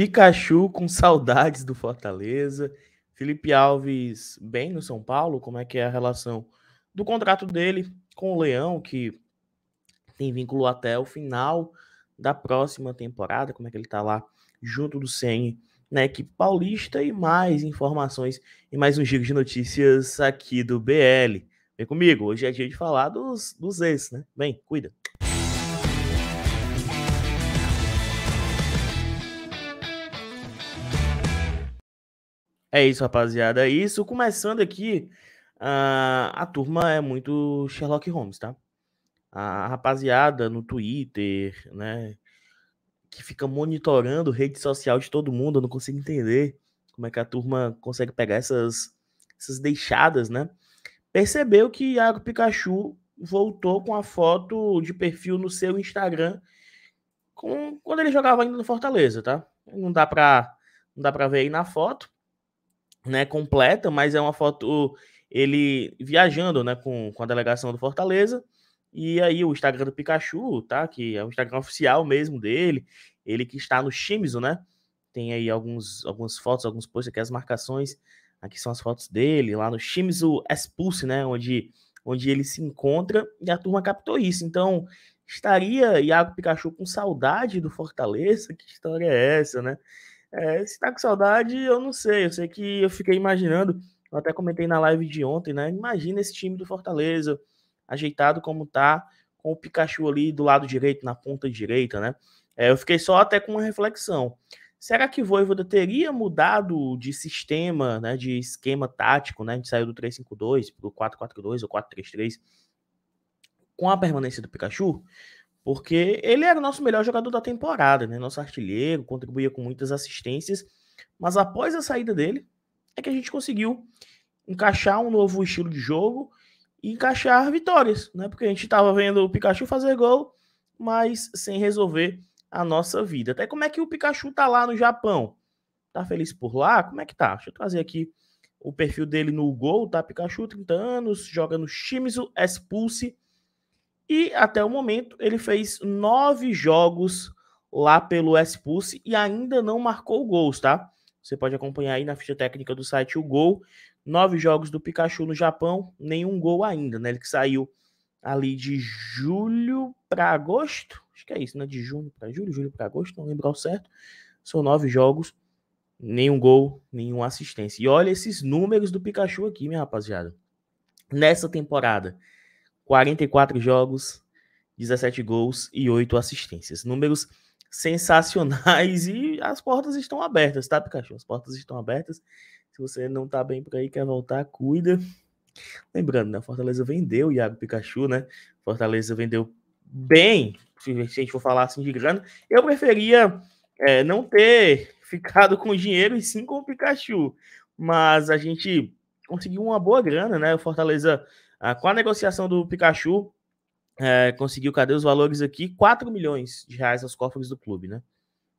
Pikachu com saudades do Fortaleza. Felipe Alves bem no São Paulo. Como é que é a relação do contrato dele com o Leão, que tem vínculo até o final da próxima temporada? Como é que ele tá lá junto do CN na equipe paulista? E mais informações e mais um giro de notícias aqui do BL. Vem comigo, hoje é dia de falar dos, dos ex, né? Vem, cuida. É isso, rapaziada. É isso. Começando aqui, uh, a turma é muito Sherlock Holmes, tá? A rapaziada no Twitter, né? Que fica monitorando rede social de todo mundo. Eu não consigo entender como é que a turma consegue pegar essas, essas deixadas, né? Percebeu que Iago Pikachu voltou com a foto de perfil no seu Instagram com, quando ele jogava ainda no Fortaleza, tá? Não dá pra, não dá pra ver aí na foto né, completa, mas é uma foto ele viajando, né, com, com a delegação do Fortaleza. E aí o Instagram do Pikachu, tá? Que é o Instagram oficial mesmo dele, ele que está no Shimizu, né? Tem aí alguns, algumas fotos, alguns posts aqui, as marcações. Aqui são as fotos dele, lá no Shimizu Expulse, né? Onde, onde ele se encontra e a turma captou isso. Então, estaria Iago Pikachu com saudade do Fortaleza? Que história é essa, né? É, se tá com saudade, eu não sei. Eu sei que eu fiquei imaginando, eu até comentei na live de ontem, né? Imagina esse time do Fortaleza, ajeitado como tá, com o Pikachu ali do lado direito, na ponta direita, né? É, eu fiquei só até com uma reflexão. Será que o Voivoda teria mudado de sistema, né, de esquema tático, né? A gente saiu do 352 para o 442 ou 433 com a permanência do Pikachu? Porque ele era o nosso melhor jogador da temporada, né? Nosso artilheiro, contribuía com muitas assistências. Mas após a saída dele, é que a gente conseguiu encaixar um novo estilo de jogo e encaixar vitórias, né? Porque a gente estava vendo o Pikachu fazer gol, mas sem resolver a nossa vida. Até como é que o Pikachu tá lá no Japão? Tá feliz por lá? Como é que tá? Deixa eu trazer aqui o perfil dele no gol, tá? Pikachu, 30 anos, joga no Shimizu S-Pulse e até o momento ele fez nove jogos lá pelo S-Pulse e ainda não marcou gols, tá? Você pode acompanhar aí na ficha técnica do site o gol. Nove jogos do Pikachu no Japão, nenhum gol ainda, né? Ele que saiu ali de julho para agosto, acho que é isso, né? De junho para julho, julho para agosto, não lembro ao certo. São nove jogos, nenhum gol, nenhuma assistência. E olha esses números do Pikachu aqui, minha rapaziada. Nessa temporada, 44 jogos, 17 gols e 8 assistências. Números sensacionais e as portas estão abertas, tá, Pikachu? As portas estão abertas. Se você não tá bem por aí, quer voltar, cuida. Lembrando, né? Fortaleza vendeu o Iago Pikachu, né? Fortaleza vendeu bem. Se a gente for falar assim de grana, eu preferia é, não ter ficado com dinheiro e sim com o Pikachu. Mas a gente conseguiu uma boa grana, né? O Fortaleza, ah, com a negociação do Pikachu, é, conseguiu, cadê os valores aqui? 4 milhões de reais aos cofres do clube, né?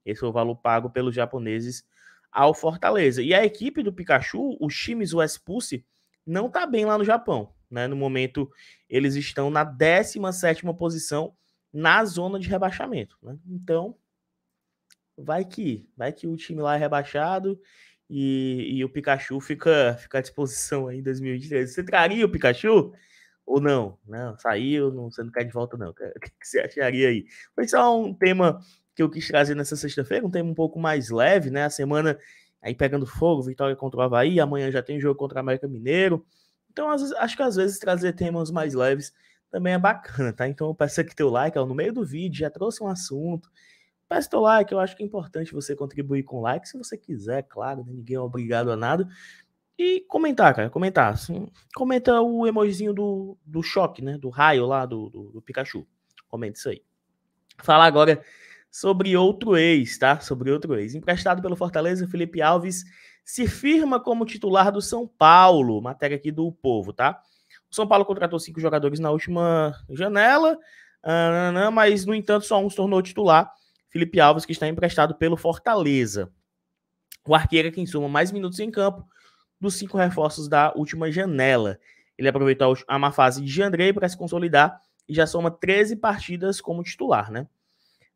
Esse foi é o valor pago pelos japoneses ao Fortaleza. E a equipe do Pikachu, os times West Pulse, não tá bem lá no Japão, né? No momento, eles estão na 17ª posição na zona de rebaixamento, né? Então, vai que, vai que o time lá é rebaixado e, e o Pikachu fica, fica à disposição aí em 2013. Você traria o Pikachu? Ou não? Não, saiu, não, você não quer de volta, não. O que, que você acharia aí? Foi só um tema que eu quis trazer nessa sexta-feira, um tema um pouco mais leve, né? A semana aí pegando fogo, vitória contra o Havaí, amanhã já tem jogo contra o América Mineiro. Então, acho que às vezes trazer temas mais leves também é bacana, tá? Então eu peço aqui teu like, ó, no meio do vídeo, já trouxe um assunto, Peço teu like, eu acho que é importante você contribuir com like, se você quiser, claro, né, ninguém é obrigado a nada. E comentar, cara, comentar. Assim, comenta o emojizinho do, do choque, né? Do raio lá do, do, do Pikachu. Comenta isso aí. Falar agora sobre outro ex, tá? Sobre outro ex. Emprestado pelo Fortaleza, Felipe Alves se firma como titular do São Paulo. Matéria aqui do Povo, tá? O São Paulo contratou cinco jogadores na última janela, ah, mas, no entanto, só um se tornou titular. Felipe Alves, que está emprestado pelo Fortaleza. O arqueiro é quem soma mais minutos em campo dos cinco reforços da última janela. Ele aproveitou a má fase de Andrei para se consolidar e já soma 13 partidas como titular, né?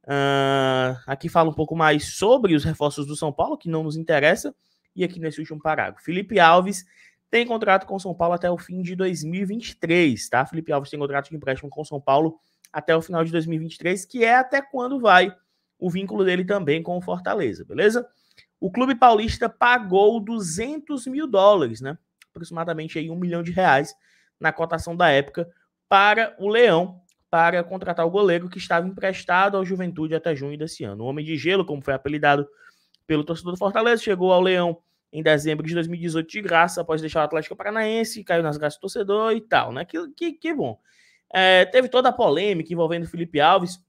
Uh, aqui fala um pouco mais sobre os reforços do São Paulo, que não nos interessa. E aqui nesse último parágrafo, Felipe Alves tem contrato com o São Paulo até o fim de 2023, tá? Felipe Alves tem contrato de empréstimo com o São Paulo até o final de 2023, que é até quando vai o vínculo dele também com o Fortaleza, beleza? O clube paulista pagou 200 mil dólares, né? Aproximadamente aí um milhão de reais na cotação da época para o Leão, para contratar o goleiro que estava emprestado ao Juventude até junho desse ano. O Homem de Gelo, como foi apelidado pelo torcedor do Fortaleza, chegou ao Leão em dezembro de 2018 de graça, após deixar o Atlético Paranaense, caiu nas graças do torcedor e tal, né? Que, que, que bom. É, teve toda a polêmica envolvendo Felipe Alves,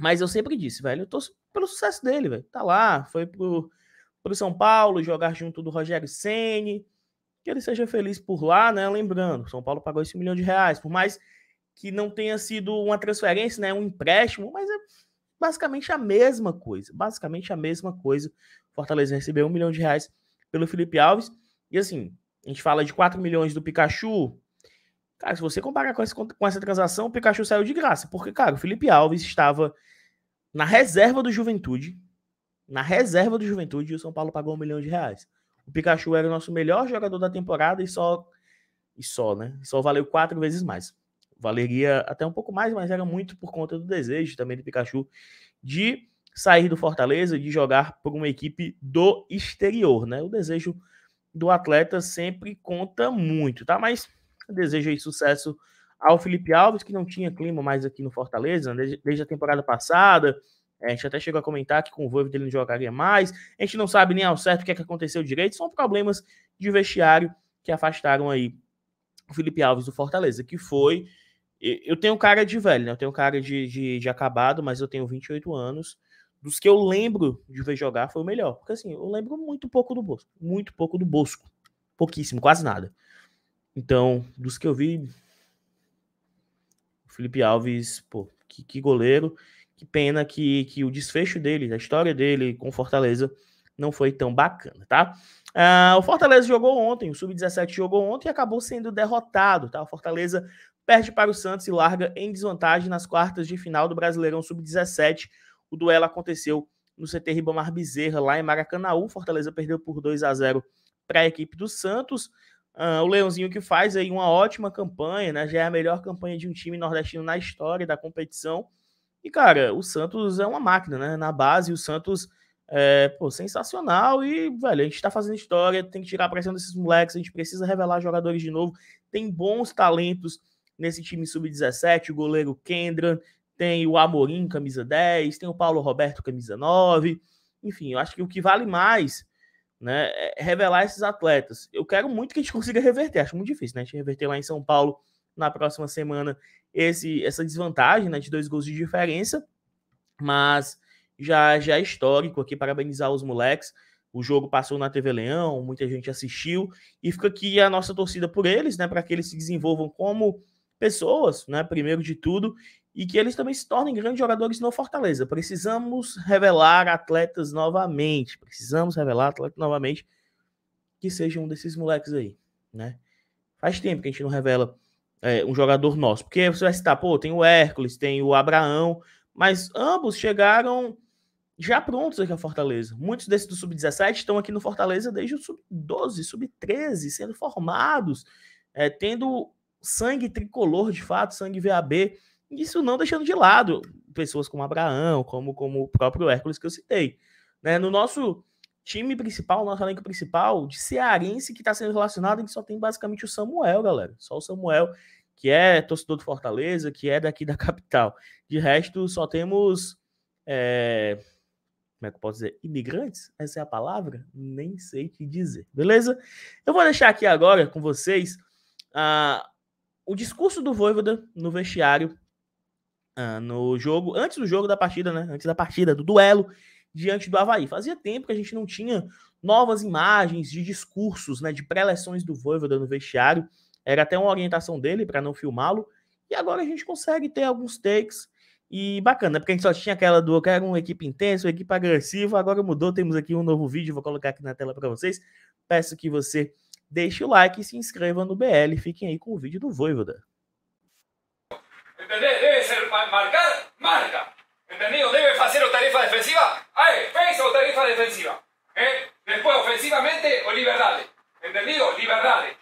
mas eu sempre disse, velho, eu estou pelo sucesso dele, velho. Tá lá, foi pro, pro São Paulo jogar junto do Rogério Ceni, que ele seja feliz por lá, né? Lembrando, São Paulo pagou esse milhão de reais, por mais que não tenha sido uma transferência, né? Um empréstimo, mas é basicamente a mesma coisa. Basicamente a mesma coisa. Fortaleza recebeu um milhão de reais pelo Felipe Alves. E assim, a gente fala de 4 milhões do Pikachu, Cara, se você comparar com, esse, com essa transação, o Pikachu saiu de graça. Porque, cara, o Felipe Alves estava na reserva do Juventude. Na reserva do Juventude, e o São Paulo pagou um milhão de reais. O Pikachu era o nosso melhor jogador da temporada e só. E só, né? Só valeu quatro vezes mais. Valeria até um pouco mais, mas era muito por conta do desejo também do Pikachu de sair do Fortaleza, de jogar por uma equipe do exterior, né? O desejo do atleta sempre conta muito, tá? Mas Desejo sucesso ao Felipe Alves, que não tinha clima mais aqui no Fortaleza, desde, a temporada passada. a gente até chegou a comentar que com o Voivo dele não jogaria mais. A gente não sabe nem ao certo o que, é que aconteceu direito. São problemas de vestiário que afastaram aí o Felipe Alves do Fortaleza, que foi. Eu tenho cara de velho, né? Eu tenho cara de, de, de acabado, mas eu tenho 28 anos. Dos que eu lembro de ver jogar, foi o melhor. Porque assim, eu lembro muito pouco do Bosco. Muito pouco do Bosco. Pouquíssimo, quase nada. Então, dos que eu vi, o Felipe Alves, pô, que, que goleiro. Que pena que, que o desfecho dele, a história dele com Fortaleza, não foi tão bacana, tá? Ah, o Fortaleza jogou ontem, o Sub-17 jogou ontem e acabou sendo derrotado, tá? O Fortaleza perde para o Santos e larga em desvantagem nas quartas de final do Brasileirão Sub-17. O duelo aconteceu no CT Ribamar Bezerra, lá em Maracanã. O Fortaleza perdeu por 2 a 0 para a equipe do Santos. Uh, o Leãozinho que faz aí uma ótima campanha, né? Já é a melhor campanha de um time nordestino na história da competição. E, cara, o Santos é uma máquina, né? Na base, o Santos é pô, sensacional. E, velho, a gente tá fazendo história, tem que tirar a pressão desses moleques, a gente precisa revelar jogadores de novo. Tem bons talentos nesse time sub-17, o goleiro Kendra, tem o Amorim, camisa 10, tem o Paulo Roberto, camisa 9. Enfim, eu acho que o que vale mais né? É, revelar esses atletas. Eu quero muito que a gente consiga reverter, acho muito difícil, né? A gente reverter lá em São Paulo na próxima semana esse, essa desvantagem né, de dois gols de diferença, mas já, já é histórico aqui, parabenizar os moleques. O jogo passou na TV Leão, muita gente assistiu, e fica aqui a nossa torcida por eles, né? Para que eles se desenvolvam como pessoas, né? Primeiro de tudo, e que eles também se tornem grandes jogadores no Fortaleza. Precisamos revelar atletas novamente. Precisamos revelar atletas novamente que sejam um desses moleques aí, né? Faz tempo que a gente não revela é, um jogador nosso. Porque você vai citar, pô, tem o Hércules, tem o Abraão, mas ambos chegaram já prontos aqui a Fortaleza. Muitos desses do Sub-17 estão aqui no Fortaleza desde o Sub-12, Sub-13, sendo formados, é, tendo sangue tricolor de fato, sangue VAB isso não deixando de lado pessoas como Abraão, como, como o próprio Hércules que eu citei. Né? No nosso time principal, nosso elenco principal, de cearense que está sendo relacionado, a gente só tem basicamente o Samuel, galera. Só o Samuel, que é torcedor do Fortaleza, que é daqui da capital. De resto, só temos. É... Como é que eu posso dizer? Imigrantes? Essa é a palavra? Nem sei o que dizer, beleza? Eu vou deixar aqui agora com vocês uh, o discurso do Voivoda no vestiário ah, no jogo, antes do jogo da partida, né? Antes da partida, do duelo diante do Havaí. Fazia tempo que a gente não tinha novas imagens de discursos, né? De pré-eleções do Voivoda no vestiário. Era até uma orientação dele para não filmá-lo. E agora a gente consegue ter alguns takes. E bacana, né? porque a gente só tinha aquela do eu quero uma equipe intensa, uma equipe agressiva. Agora mudou, temos aqui um novo vídeo, vou colocar aqui na tela para vocês. Peço que você deixe o like e se inscreva no BL. Fiquem aí com o vídeo do Voivoda. ¿entendés? Debe ser marcar, marca. ¿Entendido? Debe hacer o tarifa defensiva, a defensa o tarifa defensiva. ¿eh? Después ofensivamente o libertades. ¿Entendido? Libertades.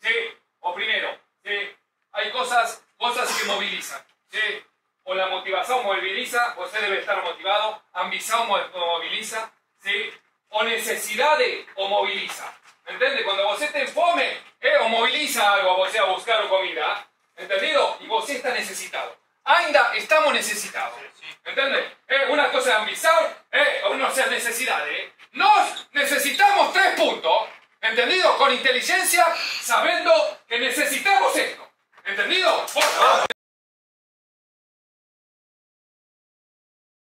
¿Sí? O primero, ¿sí? Hay cosas, cosas que movilizan. ¿Sí? O la motivación moviliza, usted debe estar motivado. Ambición moviliza, ¿sí? O necesidades o moviliza. entiende Cuando usted te enfome, ¿eh? o moviliza algo a usted a buscar comida, ¿Entendido? Y vos sí está necesitado. Ainda estamos necesitados. ¿Entendés? Eh, una cosa es ambición, eh, no sea necesidad. Eh. Nos necesitamos tres puntos. ¿Entendido? Con inteligencia, sabiendo que necesitamos esto. ¿Entendido? Por